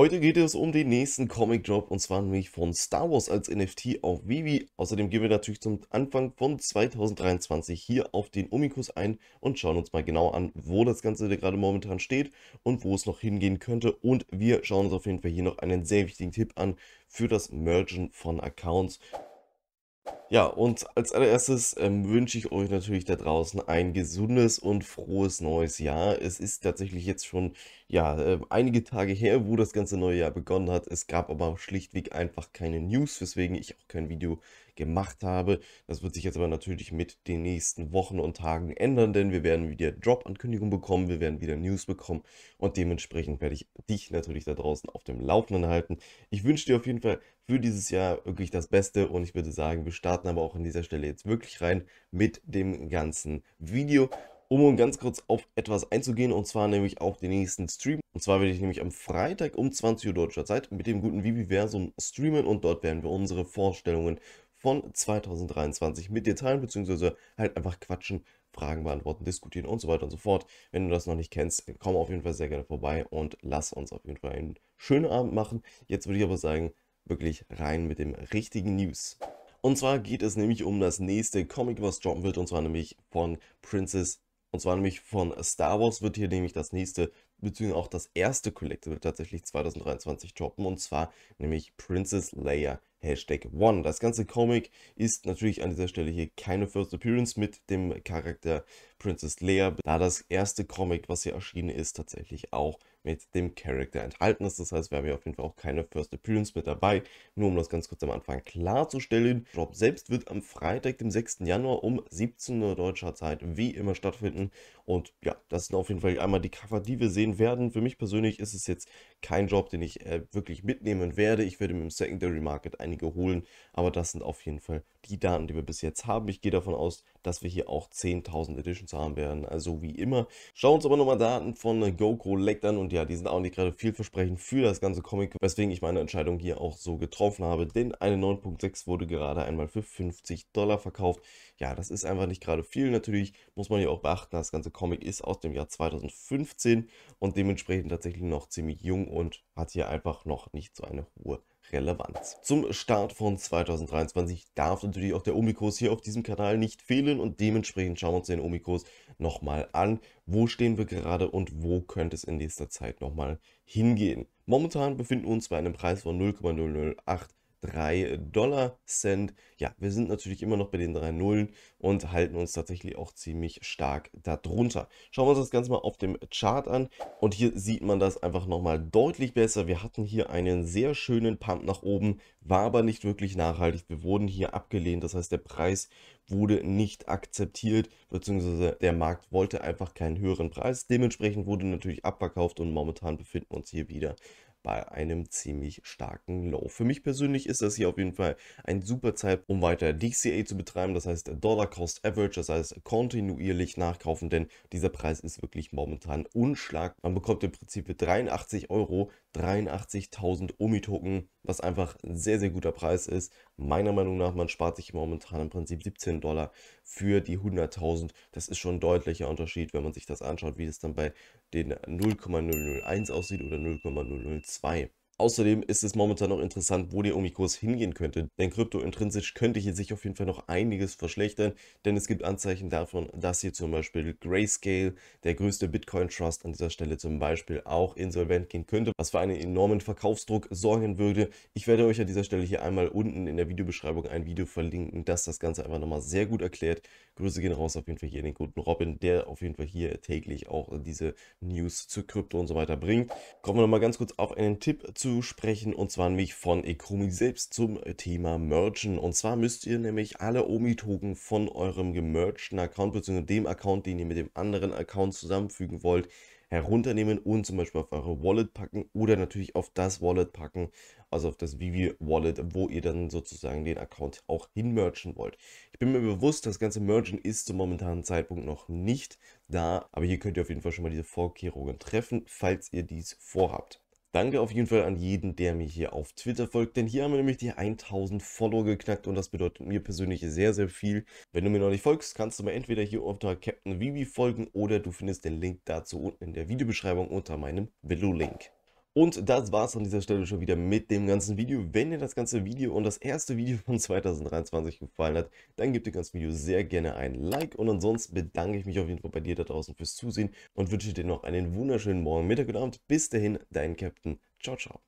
Heute geht es um den nächsten Comic-Drop und zwar nämlich von Star Wars als NFT auf Vivi. Außerdem gehen wir natürlich zum Anfang von 2023 hier auf den Omikus ein und schauen uns mal genau an, wo das Ganze gerade momentan steht und wo es noch hingehen könnte. Und wir schauen uns auf jeden Fall hier noch einen sehr wichtigen Tipp an für das Mergen von Accounts ja, und als allererstes ähm, wünsche ich euch natürlich da draußen ein gesundes und frohes neues Jahr. Es ist tatsächlich jetzt schon ja, äh, einige Tage her, wo das ganze neue Jahr begonnen hat. Es gab aber schlichtweg einfach keine News, weswegen ich auch kein Video gemacht habe. Das wird sich jetzt aber natürlich mit den nächsten Wochen und Tagen ändern, denn wir werden wieder Drop-Ankündigungen bekommen, wir werden wieder News bekommen und dementsprechend werde ich dich natürlich da draußen auf dem Laufenden halten. Ich wünsche dir auf jeden Fall für dieses Jahr wirklich das Beste und ich würde sagen, wir starten aber auch an dieser Stelle jetzt wirklich rein mit dem ganzen Video um ganz kurz auf etwas einzugehen und zwar nämlich auf den nächsten Stream. Und zwar werde ich nämlich am Freitag um 20 Uhr deutscher Zeit mit dem guten Viviversum streamen und dort werden wir unsere Vorstellungen von 2023 mit dir teilen, beziehungsweise halt einfach quatschen, Fragen beantworten, diskutieren und so weiter und so fort. Wenn du das noch nicht kennst, komm auf jeden Fall sehr gerne vorbei und lass uns auf jeden Fall einen schönen Abend machen. Jetzt würde ich aber sagen, wirklich rein mit dem richtigen News. Und zwar geht es nämlich um das nächste Comic, was droppen wird, und zwar nämlich von Princess und zwar nämlich von Star Wars wird hier nämlich das nächste, beziehungsweise auch das erste Collectible tatsächlich 2023 droppen. Und zwar nämlich Princess Leia. Hashtag One. Das ganze Comic ist natürlich an dieser Stelle hier keine First Appearance mit dem Charakter Princess Leia, da das erste Comic, was hier erschienen ist, tatsächlich auch mit dem Charakter enthalten ist. Das heißt, wir haben hier auf jeden Fall auch keine First Appearance mit dabei. Nur um das ganz kurz am Anfang klarzustellen, Drop selbst wird am Freitag, dem 6. Januar um 17 Uhr deutscher Zeit wie immer stattfinden. Und ja, das sind auf jeden Fall einmal die Cover, die wir sehen werden. Für mich persönlich ist es jetzt kein Job, den ich äh, wirklich mitnehmen werde. Ich werde mit dem Secondary Market ein einige holen, aber das sind auf jeden Fall die Daten, die wir bis jetzt haben. Ich gehe davon aus, dass wir hier auch 10.000 Editions haben werden, also wie immer. Schauen wir uns aber nochmal Daten von Goku Lect an und ja, die sind auch nicht gerade vielversprechend für das ganze Comic, weswegen ich meine Entscheidung hier auch so getroffen habe, denn eine 9.6 wurde gerade einmal für 50 Dollar verkauft. Ja, das ist einfach nicht gerade viel. Natürlich muss man hier auch beachten, das ganze Comic ist aus dem Jahr 2015 und dementsprechend tatsächlich noch ziemlich jung und hat hier einfach noch nicht so eine hohe Relevanz. Zum Start von 2023 darf natürlich auch der Omikos hier auf diesem Kanal nicht fehlen und dementsprechend schauen wir uns den Omikos nochmal an. Wo stehen wir gerade und wo könnte es in nächster Zeit nochmal hingehen? Momentan befinden wir uns bei einem Preis von 0,008 3 Dollar Cent. Ja, wir sind natürlich immer noch bei den drei Nullen und halten uns tatsächlich auch ziemlich stark darunter. Schauen wir uns das Ganze mal auf dem Chart an und hier sieht man das einfach nochmal deutlich besser. Wir hatten hier einen sehr schönen Pump nach oben, war aber nicht wirklich nachhaltig. Wir wurden hier abgelehnt, das heißt der Preis wurde nicht akzeptiert, beziehungsweise der Markt wollte einfach keinen höheren Preis. Dementsprechend wurde natürlich abverkauft und momentan befinden wir uns hier wieder bei einem ziemlich starken Low. Für mich persönlich ist das hier auf jeden Fall ein super Zeit, um weiter DCA zu betreiben, das heißt Dollar Cost Average, das heißt kontinuierlich nachkaufen, denn dieser Preis ist wirklich momentan unschlagbar. Man bekommt im Prinzip für 83 Euro, 83.000 Omi-Token, was einfach ein sehr, sehr guter Preis ist. Meiner Meinung nach, man spart sich momentan im Prinzip 17 Dollar für die 100.000. Das ist schon ein deutlicher Unterschied, wenn man sich das anschaut, wie es dann bei den 0,001 aussieht oder 0,002. Außerdem ist es momentan noch interessant, wo der Omikurs hingehen könnte, denn Krypto intrinsisch könnte hier sich auf jeden Fall noch einiges verschlechtern, denn es gibt Anzeichen davon, dass hier zum Beispiel Grayscale, der größte Bitcoin-Trust an dieser Stelle zum Beispiel auch insolvent gehen könnte, was für einen enormen Verkaufsdruck sorgen würde. Ich werde euch an dieser Stelle hier einmal unten in der Videobeschreibung ein Video verlinken, das das Ganze einfach nochmal sehr gut erklärt. Grüße gehen raus auf jeden Fall hier an den guten Robin, der auf jeden Fall hier täglich auch diese News zu Krypto und so weiter bringt. Kommen wir nochmal ganz kurz auf einen Tipp zu sprechen und zwar nämlich von Ekrumi selbst zum Thema Mergen. Und zwar müsst ihr nämlich alle Omi-Token von eurem gemergten Account bzw. dem Account, den ihr mit dem anderen Account zusammenfügen wollt, herunternehmen und zum Beispiel auf eure Wallet packen oder natürlich auf das Wallet packen, also auf das Vivi Wallet, wo ihr dann sozusagen den Account auch hinmergen wollt. Ich bin mir bewusst, das ganze Mergen ist zum momentanen Zeitpunkt noch nicht da, aber hier könnt ihr auf jeden Fall schon mal diese Vorkehrungen treffen, falls ihr dies vorhabt. Danke auf jeden Fall an jeden, der mir hier auf Twitter folgt, denn hier haben wir nämlich die 1000 Follower geknackt und das bedeutet mir persönlich sehr, sehr viel. Wenn du mir noch nicht folgst, kannst du mir entweder hier unter Captain Vivi folgen oder du findest den Link dazu unten in der Videobeschreibung unter meinem Velo-Link. Und das war es an dieser Stelle schon wieder mit dem ganzen Video. Wenn dir das ganze Video und das erste Video von 2023 gefallen hat, dann gib dem ganzen Video sehr gerne ein Like. Und ansonsten bedanke ich mich auf jeden Fall bei dir da draußen fürs Zusehen und wünsche dir noch einen wunderschönen Morgen, Mittag und Abend. Bis dahin, dein Captain. Ciao, ciao.